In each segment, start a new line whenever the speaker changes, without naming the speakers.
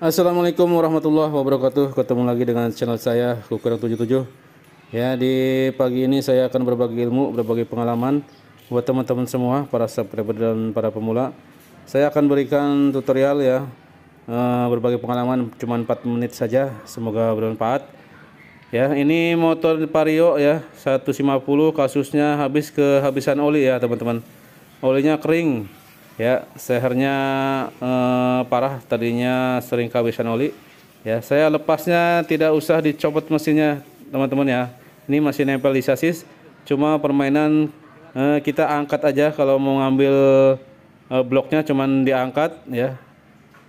Assalamualaikum warahmatullahi wabarakatuh. Ketemu lagi dengan channel saya Kukurang 77. Ya, di pagi ini saya akan berbagi ilmu, berbagi pengalaman buat teman-teman semua, para subscriber dan para pemula. Saya akan berikan tutorial ya. Eh, berbagi pengalaman cuma 4 menit saja, semoga bermanfaat. Ya, ini motor Vario ya, 150 kasusnya habis kehabisan oli ya, teman-teman. Olinya kering, ya sehernya eh, parah tadinya sering kehabisan oli ya saya lepasnya tidak usah dicopot mesinnya teman-teman ya ini masih nempel di sasis cuma permainan eh, kita angkat aja kalau mau ngambil eh, bloknya cuman diangkat ya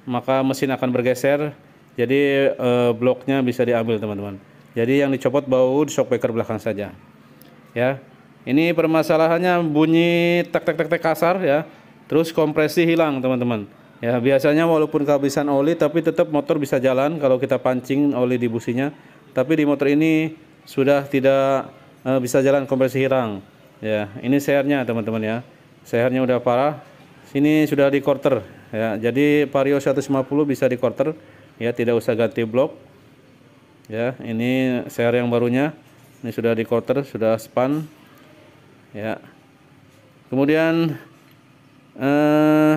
maka mesin akan bergeser jadi eh, bloknya bisa diambil teman-teman jadi yang dicopot bau shockbreaker shockbreaker belakang saja ya ini permasalahannya bunyi tek tek tek, tek kasar ya Terus kompresi hilang teman-teman. Ya biasanya walaupun kehabisan oli tapi tetap motor bisa jalan kalau kita pancing oli di businya. Tapi di motor ini sudah tidak uh, bisa jalan kompresi hilang. Ya ini sehernya teman-teman ya. Sehernya udah parah. Sini sudah di quarter ya. Jadi Vario 150 bisa di quarter ya tidak usah ganti blok. Ya ini seher yang barunya. Ini sudah di quarter sudah span ya. Kemudian eh,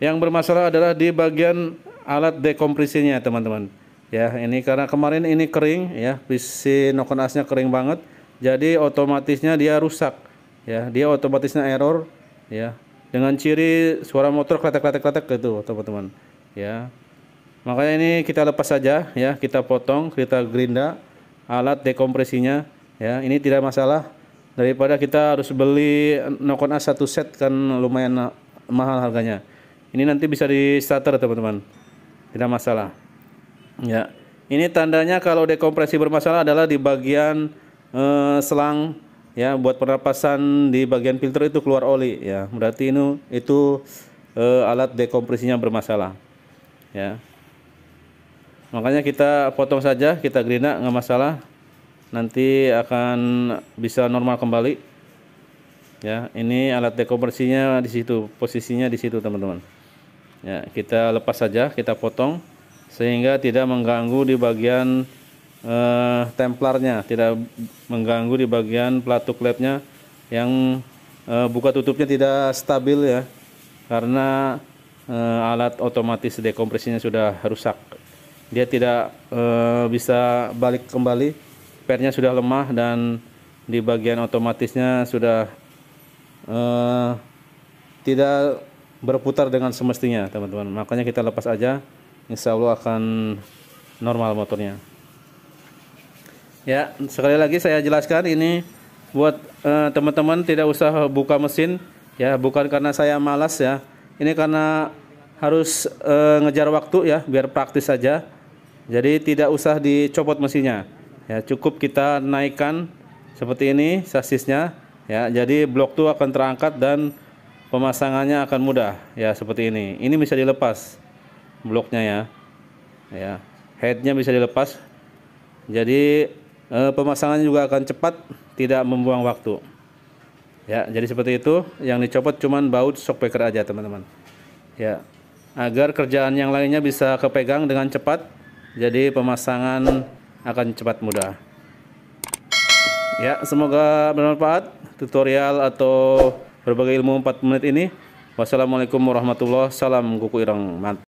yang bermasalah adalah di bagian alat dekompresinya teman-teman ya ini karena kemarin ini kering ya PC nokon asnya kering banget jadi otomatisnya dia rusak ya dia otomatisnya error ya dengan ciri suara motor kletek-kletek-kletek gitu teman-teman ya makanya ini kita lepas saja ya kita potong kita gerinda alat dekompresinya ya ini tidak masalah daripada kita harus beli Nokon a satu set kan lumayan mahal harganya ini nanti bisa di starter teman-teman tidak masalah ya ini tandanya kalau dekompresi bermasalah adalah di bagian eh, selang ya buat pernapasan di bagian filter itu keluar oli ya berarti ini itu eh, alat dekompresinya bermasalah ya makanya kita potong saja kita gerinda nggak masalah nanti akan bisa normal kembali ya ini alat dekompresinya di situ posisinya di situ teman-teman ya kita lepas saja kita potong sehingga tidak mengganggu di bagian eh, templarnya tidak mengganggu di bagian pelatuk klepnya yang eh, buka tutupnya tidak stabil ya karena eh, alat otomatis dekompresinya sudah rusak dia tidak eh, bisa balik kembali R-nya sudah lemah dan di bagian otomatisnya sudah uh, tidak berputar dengan semestinya teman-teman makanya kita lepas aja insya Allah akan normal motornya ya sekali lagi saya jelaskan ini buat eh, teman-teman uh, tidak usah buka mesin ya bukan karena saya malas ya ini karena harus uh, ngejar waktu ya biar praktis saja jadi tidak usah dicopot mesinnya ya cukup kita naikkan seperti ini sasisnya ya jadi blok tuh akan terangkat dan pemasangannya akan mudah ya seperti ini ini bisa dilepas bloknya ya ya headnya bisa dilepas jadi eh, pemasangannya juga akan cepat tidak membuang waktu ya jadi seperti itu yang dicopot cuman baut shockbreaker aja teman-teman ya agar kerjaan yang lainnya bisa kepegang dengan cepat jadi pemasangan akan cepat mudah ya semoga bermanfaat tutorial atau berbagai ilmu 4 menit ini wassalamualaikum warahmatullahi wabarakatuh. salam kuku ireng mantap